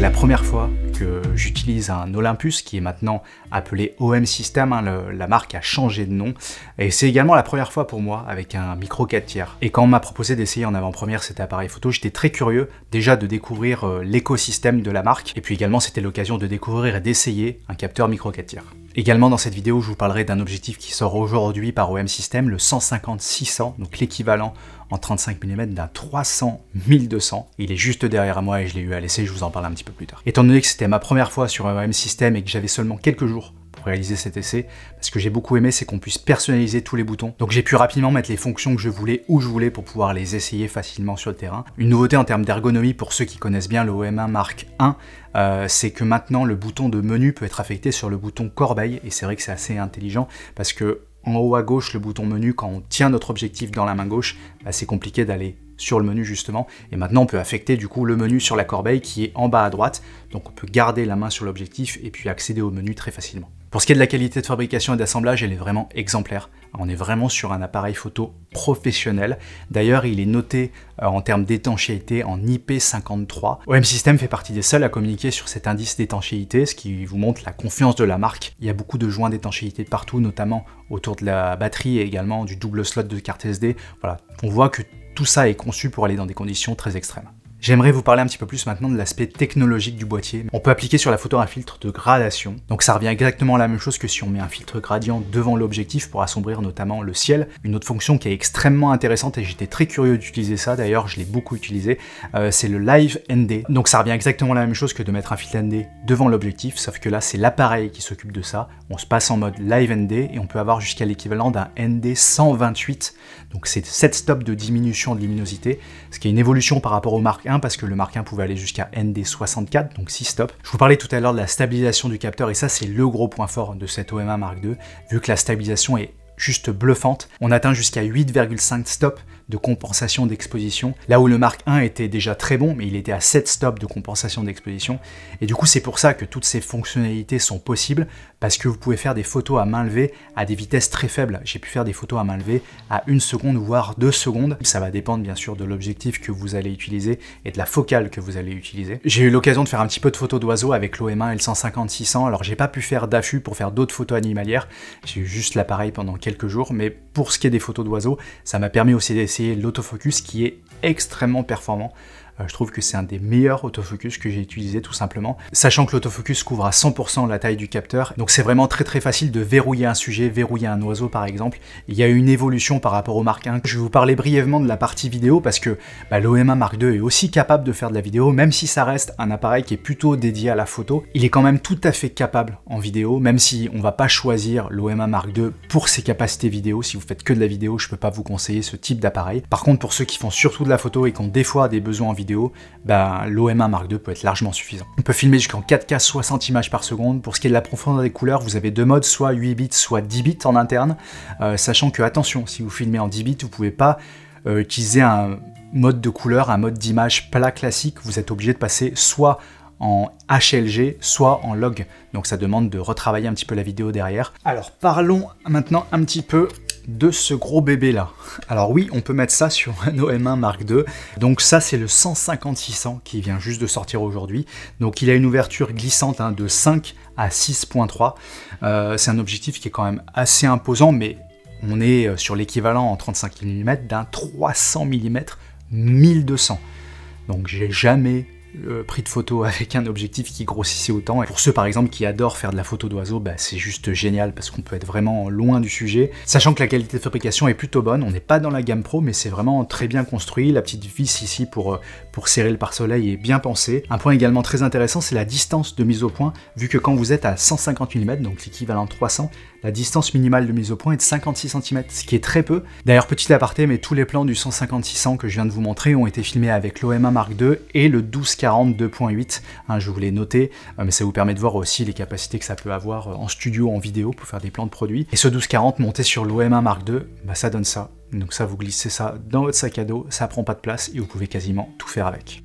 C'est la première fois que j'utilise un Olympus qui est maintenant appelé OM System, hein, la marque a changé de nom, et c'est également la première fois pour moi avec un micro 4 tiers. Et quand on m'a proposé d'essayer en avant-première cet appareil photo, j'étais très curieux déjà de découvrir euh, l'écosystème de la marque, et puis également c'était l'occasion de découvrir et d'essayer un capteur micro 4 tiers. Également dans cette vidéo, je vous parlerai d'un objectif qui sort aujourd'hui par OM System, le 150-600, donc l'équivalent en 35 mm d'un 300-1200. Il est juste derrière moi et je l'ai eu à laisser. je vous en parle un petit peu plus tard. Étant donné que c'était ma première fois sur OM System et que j'avais seulement quelques jours réaliser cet essai. Ce que j'ai beaucoup aimé, c'est qu'on puisse personnaliser tous les boutons. Donc j'ai pu rapidement mettre les fonctions que je voulais où je voulais pour pouvoir les essayer facilement sur le terrain. Une nouveauté en termes d'ergonomie pour ceux qui connaissent bien le OM1 Mark I, euh, c'est que maintenant le bouton de menu peut être affecté sur le bouton corbeille et c'est vrai que c'est assez intelligent parce que en haut à gauche, le bouton menu, quand on tient notre objectif dans la main gauche, bah, c'est compliqué d'aller sur le menu justement. Et maintenant, on peut affecter du coup le menu sur la corbeille qui est en bas à droite. Donc on peut garder la main sur l'objectif et puis accéder au menu très facilement. Pour ce qui est de la qualité de fabrication et d'assemblage, elle est vraiment exemplaire. On est vraiment sur un appareil photo professionnel. D'ailleurs, il est noté euh, en termes d'étanchéité en IP53. OM System fait partie des seuls à communiquer sur cet indice d'étanchéité, ce qui vous montre la confiance de la marque. Il y a beaucoup de joints d'étanchéité partout, notamment autour de la batterie et également du double slot de carte SD. Voilà, on voit que tout ça est conçu pour aller dans des conditions très extrêmes. J'aimerais vous parler un petit peu plus maintenant de l'aspect technologique du boîtier. On peut appliquer sur la photo un filtre de gradation, donc ça revient exactement à la même chose que si on met un filtre gradient devant l'objectif pour assombrir notamment le ciel. Une autre fonction qui est extrêmement intéressante et j'étais très curieux d'utiliser ça, d'ailleurs je l'ai beaucoup utilisé, euh, c'est le Live ND. Donc ça revient exactement la même chose que de mettre un filtre ND devant l'objectif, sauf que là c'est l'appareil qui s'occupe de ça. On se passe en mode Live ND et on peut avoir jusqu'à l'équivalent d'un ND 128, donc c'est 7 stops de diminution de luminosité, ce qui est une évolution par rapport aux marques parce que le Mark 1 pouvait aller jusqu'à ND64, donc 6 stops. Je vous parlais tout à l'heure de la stabilisation du capteur et ça c'est le gros point fort de cette OMA Mark 2 vu que la stabilisation est juste bluffante. On atteint jusqu'à 8,5 stops de compensation d'exposition, là où le Mark 1 était déjà très bon, mais il était à 7 stops de compensation d'exposition. Et du coup, c'est pour ça que toutes ces fonctionnalités sont possibles, parce que vous pouvez faire des photos à main levée à des vitesses très faibles. J'ai pu faire des photos à main levée à une seconde, voire deux secondes. Ça va dépendre bien sûr de l'objectif que vous allez utiliser et de la focale que vous allez utiliser. J'ai eu l'occasion de faire un petit peu de photos d'oiseaux avec l'OM1 et le 150-600, alors j'ai pas pu faire d'affût pour faire d'autres photos animalières, j'ai eu juste l'appareil pendant quelques jours, mais pour ce qui est des photos d'oiseaux, ça m'a permis aussi d'essayer l'autofocus qui est extrêmement performant euh, je trouve que c'est un des meilleurs autofocus que j'ai utilisé tout simplement, sachant que l'autofocus couvre à 100% la taille du capteur, donc c'est vraiment très très facile de verrouiller un sujet, verrouiller un oiseau par exemple. Il y a une évolution par rapport au Mark 1. Je vais vous parler brièvement de la partie vidéo parce que bah, l'OMA Mark 2 est aussi capable de faire de la vidéo, même si ça reste un appareil qui est plutôt dédié à la photo, il est quand même tout à fait capable en vidéo, même si on va pas choisir l'OMA Mark 2 pour ses capacités vidéo. Si vous faites que de la vidéo, je peux pas vous conseiller ce type d'appareil. Par contre, pour ceux qui font surtout de la photo et qui ont des fois des besoins en vidéo, bah, l'OMA Mark II peut être largement suffisant. On peut filmer jusqu'en 4K 60 images par seconde. Pour ce qui est de la profondeur des couleurs, vous avez deux modes, soit 8 bits, soit 10 bits en interne, euh, sachant que attention, si vous filmez en 10 bits, vous ne pouvez pas euh, utiliser un mode de couleur, un mode d'image plat classique, vous êtes obligé de passer soit en HLG, soit en log. Donc ça demande de retravailler un petit peu la vidéo derrière. Alors parlons maintenant un petit peu de ce gros bébé là. Alors oui, on peut mettre ça sur un OM1 Mark II. Donc ça, c'est le 15600 qui vient juste de sortir aujourd'hui. Donc il a une ouverture glissante hein, de 5 à 6.3. Euh, c'est un objectif qui est quand même assez imposant, mais on est euh, sur l'équivalent en 35 mm d'un 300 mm 1200. Donc j'ai jamais le euh, prix de photo avec un objectif qui grossissait autant. Et pour ceux par exemple qui adorent faire de la photo d'oiseau, bah, c'est juste génial parce qu'on peut être vraiment loin du sujet. Sachant que la qualité de fabrication est plutôt bonne, on n'est pas dans la gamme pro mais c'est vraiment très bien construit. La petite vis ici pour, euh, pour serrer le pare-soleil est bien pensée. Un point également très intéressant c'est la distance de mise au point vu que quand vous êtes à 150 mm, donc l'équivalent 300, la distance minimale de mise au point est de 56 cm, ce qui est très peu. D'ailleurs, petit aparté, mais tous les plans du 156 que je viens de vous montrer ont été filmés avec l'OM1 Mark II et le 12 42.8 hein, je vous l'ai noté, euh, mais ça vous permet de voir aussi les capacités que ça peut avoir euh, en studio, en vidéo, pour faire des plans de produits. Et ce 1240 monté sur l'OM1 Mark II, bah, ça donne ça. Donc ça, vous glissez ça dans votre sac à dos, ça prend pas de place et vous pouvez quasiment tout faire avec.